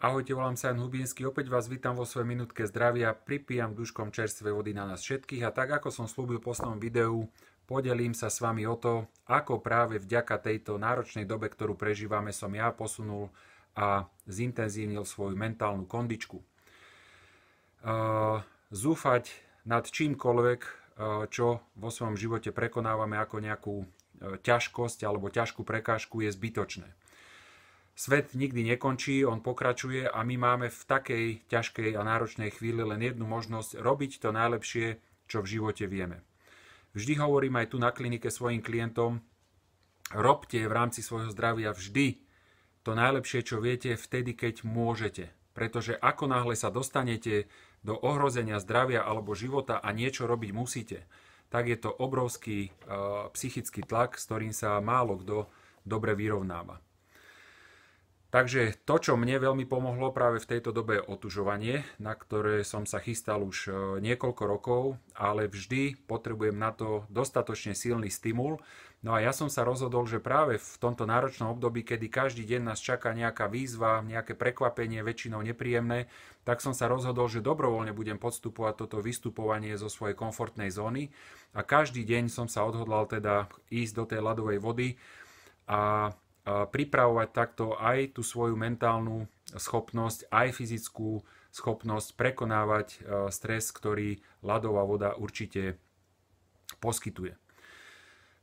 Ahojte, volám sa Jan Hubinský, opäť vás vítam vo svojej minútke zdravia. Pripijam duškom čerstvej vody na nás všetkých a tak ako som slúbil v poslednom videu, podelím sa s vami o to, ako práve vďaka tejto náročnej dobe, ktorú prežívame, som ja posunul a zintenzívnil svoju mentálnu kondičku. Zúfať nad čímkoľvek, čo vo svojom živote prekonávame ako nejakú ťažkosť alebo ťažkú prekážku je zbytočné Svet nikdy nekončí, on pokračuje a my máme v takej ťažkej a náročnej chvíli len jednu možnosť robiť to najlepšie, čo v živote vieme. Vždy hovorím aj tu na klinike svojim klientom, robte v rámci svojho zdravia vždy to najlepšie, čo viete, vtedy, keď môžete. Pretože ako náhle sa dostanete do ohrozenia zdravia alebo života a niečo robiť musíte, tak je to obrovský eh, psychický tlak, s ktorým sa málo kto dobre vyrovnáva. Takže to, čo mne veľmi pomohlo práve v tejto dobe je otužovanie, na ktoré som sa chystal už e, niekoľko rokov, ale vždy potrebujem na to dostatočne silný stimul. No a ja som sa rozhodol, že práve v tomto náročnom období, kedy každý deň nás čaká nejaká výzva, nejaké prekvapenie, väčšinou nepríjemné, tak som sa rozhodol, že dobrovoľne budem podstupovať toto vystupovanie zo svojej komfortnej zóny a každý deň som sa odhodlal teda ísť do tej ľadovej vody a pripravovať takto aj tú svoju mentálnu schopnosť, aj fyzickú schopnosť prekonávať e, stres, ktorý ľadová voda určite poskytuje.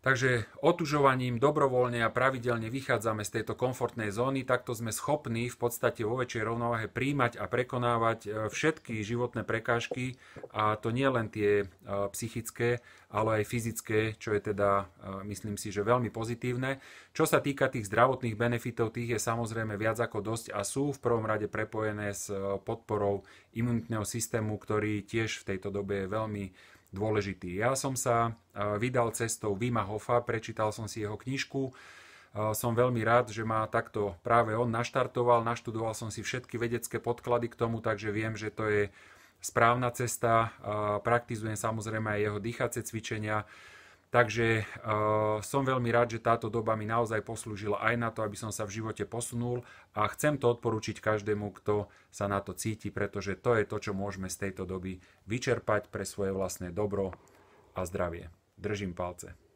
Takže otužovaním dobrovoľne a pravidelne vychádzame z tejto komfortnej zóny, takto sme schopní v podstate vo väčšej rovnováhe príjmať a prekonávať e, všetky životné prekážky a to nie len tie e, psychické, ale aj fyzické, čo je teda, e, myslím si, že veľmi pozitívne. Čo sa týka tých zdravotných benefitov, tých je samozrejme viac ako dosť a sú v prvom rade prepojené s podporou imunitného systému, ktorý tiež v tejto dobe je veľmi dôležitý. Ja som sa e, vydal cestou Vima Hoffa, prečítal som si jeho knižku, e, som veľmi rád, že ma takto práve on naštartoval, naštudoval som si všetky vedecké podklady k tomu, takže viem, že to je správna cesta. E, Praktizujem samozrejme aj jeho dýchacie cvičenia. Takže uh, som veľmi rád, že táto doba mi naozaj poslúžila aj na to, aby som sa v živote posunul a chcem to odporučiť každému, kto sa na to cíti, pretože to je to, čo môžeme z tejto doby vyčerpať pre svoje vlastné dobro a zdravie. Držím palce.